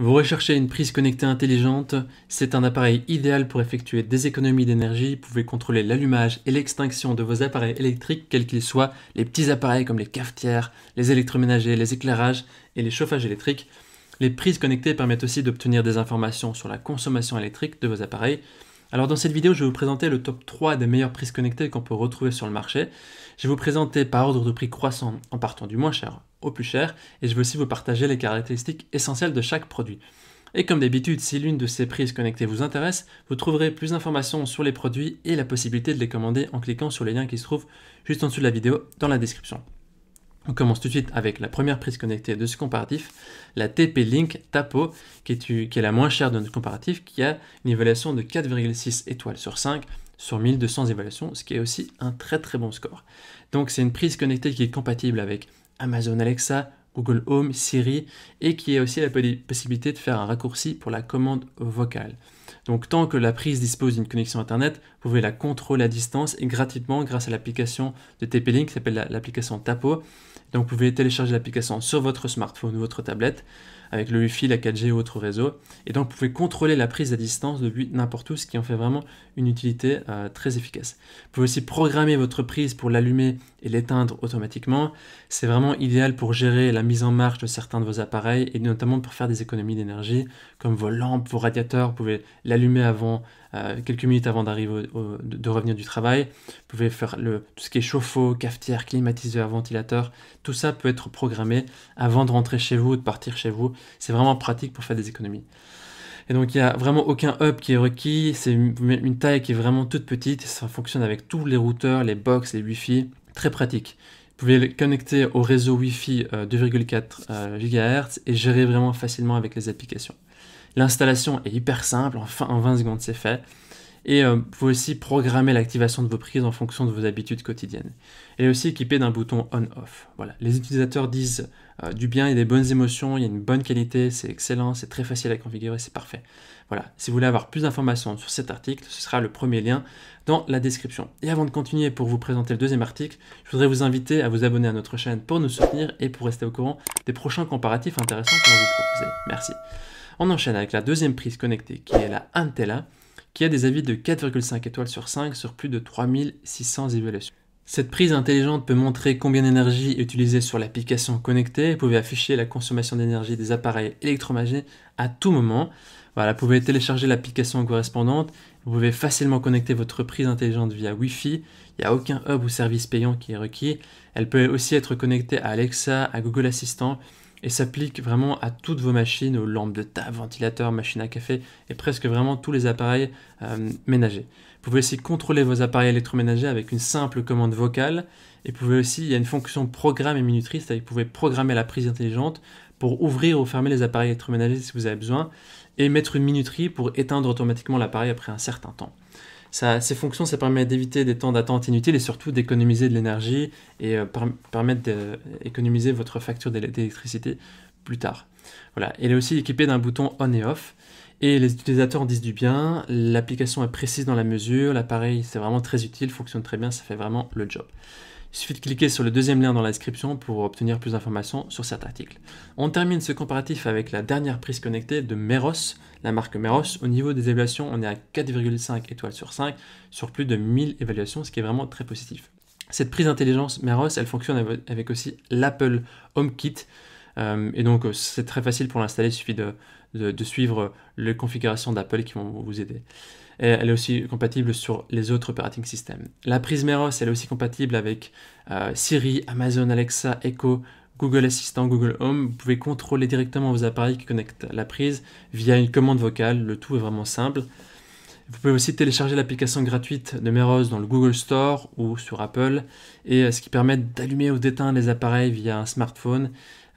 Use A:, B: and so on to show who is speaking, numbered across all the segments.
A: Vous recherchez une prise connectée intelligente C'est un appareil idéal pour effectuer des économies d'énergie. Vous pouvez contrôler l'allumage et l'extinction de vos appareils électriques, quels qu'ils soient, les petits appareils comme les cafetières, les électroménagers, les éclairages et les chauffages électriques. Les prises connectées permettent aussi d'obtenir des informations sur la consommation électrique de vos appareils. Alors dans cette vidéo, je vais vous présenter le top 3 des meilleures prises connectées qu'on peut retrouver sur le marché. Je vais vous présenter par ordre de prix croissant en partant du moins cher plus cher et je vais aussi vous partager les caractéristiques essentielles de chaque produit. Et comme d'habitude, si l'une de ces prises connectées vous intéresse, vous trouverez plus d'informations sur les produits et la possibilité de les commander en cliquant sur les liens qui se trouvent juste en dessous de la vidéo dans la description. On commence tout de suite avec la première prise connectée de ce comparatif, la TP-Link Tapo, qui est, qui est la moins chère de notre comparatif, qui a une évaluation de 4,6 étoiles sur 5 sur 1200 évaluations, ce qui est aussi un très très bon score. Donc c'est une prise connectée qui est compatible avec Amazon Alexa, Google Home, Siri, et qui a aussi la possibilité de faire un raccourci pour la commande vocale. Donc tant que la prise dispose d'une connexion Internet, vous pouvez la contrôler à distance et gratuitement grâce à l'application de TP-Link qui s'appelle l'application Tapo. Donc vous pouvez télécharger l'application sur votre smartphone ou votre tablette avec le Wi-Fi, la 4G ou autre réseau. Et donc vous pouvez contrôler la prise à distance depuis n'importe où, ce qui en fait vraiment une utilité euh, très efficace. Vous pouvez aussi programmer votre prise pour l'allumer et l'éteindre automatiquement. C'est vraiment idéal pour gérer la mise en marche de certains de vos appareils et notamment pour faire des économies d'énergie, comme vos lampes, vos radiateurs. Vous pouvez l'allumer avant, euh, quelques minutes avant d'arriver de, revenir du travail. Vous pouvez faire le, tout ce qui est chauffe-eau, cafetière, climatiseur, ventilateur. Tout ça peut être programmé avant de rentrer chez vous ou de partir chez vous. C'est vraiment pratique pour faire des économies. Et donc il n'y a vraiment aucun hub qui est requis, c'est une, taille qui est vraiment toute petite, ça fonctionne avec tous les routeurs, les box, les Wi-Fi, très pratique. Vous pouvez le connecter au réseau Wi-Fi 2,4 euh, euh, GHz et gérer vraiment facilement avec les applications. L'installation est hyper simple, en 20 secondes c'est fait. Et euh, vous pouvez aussi programmer l'activation de vos prises en fonction de vos habitudes quotidiennes. Et aussi équipée d'un bouton on-off. Voilà. Les utilisateurs disent euh, du bien, il y a des bonnes émotions, il y a une bonne qualité, c'est excellent, c'est très facile à configurer, c'est parfait. Voilà. Si vous voulez avoir plus d'informations sur cet article, ce sera le premier lien dans la description. Et avant de continuer pour vous présenter le deuxième article, je voudrais vous inviter à vous abonner à notre chaîne pour nous soutenir et pour rester au courant des prochains comparatifs intéressants qu'on va vous proposer. Merci. On enchaîne avec la deuxième prise connectée qui est la Antella, qui a des avis de 4,5 étoiles sur 5 sur plus de 3600 évaluations. Cette prise intelligente peut montrer combien d'énergie est utilisée sur l'application connectée. Vous pouvez afficher la consommation d'énergie des appareils électroménagers à tout moment. Voilà, vous pouvez télécharger l'application correspondante. Vous pouvez facilement connecter votre prise intelligente via Wi-Fi. Il n'y a aucun hub ou service payant qui est requis. Elle peut aussi être connectée à Alexa, à Google Assistant et s'applique vraiment à toutes vos machines, aux lampes de table, ventilateurs, machines à café et presque vraiment tous les appareils euh, ménagers. Vous pouvez aussi contrôler vos appareils électroménagers avec une simple commande vocale et vous pouvez aussi, il y a une fonction programme et minuterie, c'est-à-dire que vous pouvez programmer la prise intelligente pour ouvrir ou fermer les appareils électroménagers si vous avez besoin et mettre une minuterie pour éteindre automatiquement l'appareil après un certain temps ces fonctions, ça permet d'éviter des temps d'attente inutiles et surtout d'économiser de l'énergie et euh, permettre d'économiser euh, votre facture d'électricité plus tard. Voilà. Elle est aussi équipée d'un bouton on et off. Et les utilisateurs disent du bien, l'application est précise dans la mesure, l'appareil c'est vraiment très utile, fonctionne très bien, ça fait vraiment le job. Il suffit de cliquer sur le deuxième lien dans la description pour obtenir plus d'informations sur cet article. On termine ce comparatif avec la dernière prise connectée de Meros, la marque Meros. Au niveau des évaluations, on est à 4,5 étoiles sur 5 sur plus de 1000 évaluations, ce qui est vraiment très positif. Cette prise d'intelligence Meros, elle fonctionne avec aussi l'Apple HomeKit. Euh, et donc euh, c'est très facile pour l'installer, il suffit de, de, suivre les configurations d'Apple qui vont vous aider. elle est aussi compatible sur les autres operating systems. La prise Meros elle est aussi compatible avec euh, Siri, Amazon Alexa, Echo, Google Assistant, Google Home. Vous pouvez contrôler directement vos appareils qui connectent la prise via une commande vocale. Le tout est vraiment simple. Vous pouvez aussi télécharger l'application gratuite de Meros dans le Google Store ou sur Apple, et euh, ce qui permet d'allumer ou d'éteindre les appareils via un smartphone.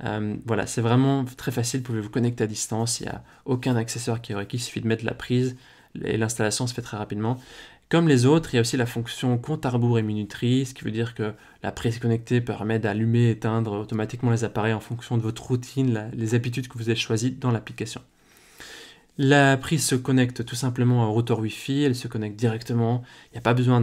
A: Euh, voilà, c'est vraiment très facile, vous pouvez vous connecter à distance, il n'y a aucun accessoire qui est requis, il suffit de mettre la prise et l'installation se fait très rapidement. Comme les autres, il y a aussi la fonction compte à rebours et minuterie, ce qui veut dire que la prise connectée permet d'allumer et éteindre automatiquement les appareils en fonction de votre routine, les habitudes que vous avez choisies dans l'application. La prise se connecte tout simplement au rotor Wi-Fi, elle se connecte directement, il n'y a pas besoin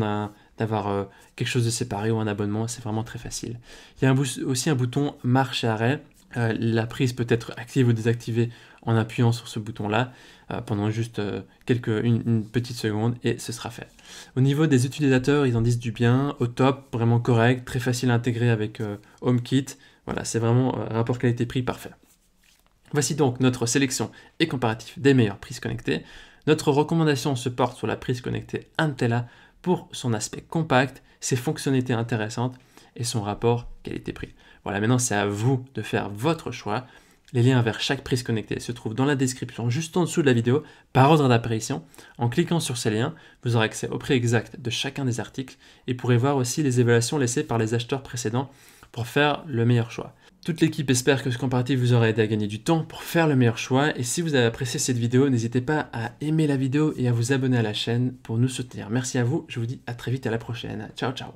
A: d'avoir euh, quelque chose de séparé ou un abonnement, c'est vraiment très facile. Il y a aussi un bouton marche arrêt, euh, la prise peut être active ou désactivée en appuyant sur ce bouton-là euh, pendant juste quelques, une, petite seconde et ce sera fait. Au niveau des utilisateurs, ils en disent du bien, au top, vraiment correct, très facile à intégrer avec HomeKit. Voilà, c'est vraiment un rapport qualité-prix parfait. Voici donc notre sélection et comparatif des meilleures prises connectées. Notre recommandation se porte sur la prise connectée Antella pour son aspect compact, ses fonctionnalités intéressantes et son rapport qualité-prix. Voilà, maintenant c'est à vous de faire votre choix. Les liens vers chaque prise connectée se trouvent dans la description juste en dessous de la vidéo par ordre d'apparition. En cliquant sur ces liens, vous aurez accès au prix exact de chacun des articles et pourrez voir aussi les évaluations laissées par les acheteurs précédents pour faire le meilleur choix. Toute l'équipe espère que ce comparatif vous aura aidé à gagner du temps pour faire le meilleur choix et si vous avez apprécié cette vidéo, n'hésitez pas à aimer la vidéo et à vous abonner à la chaîne pour nous soutenir. Merci à vous, je vous dis à très vite à la prochaine. Ciao ciao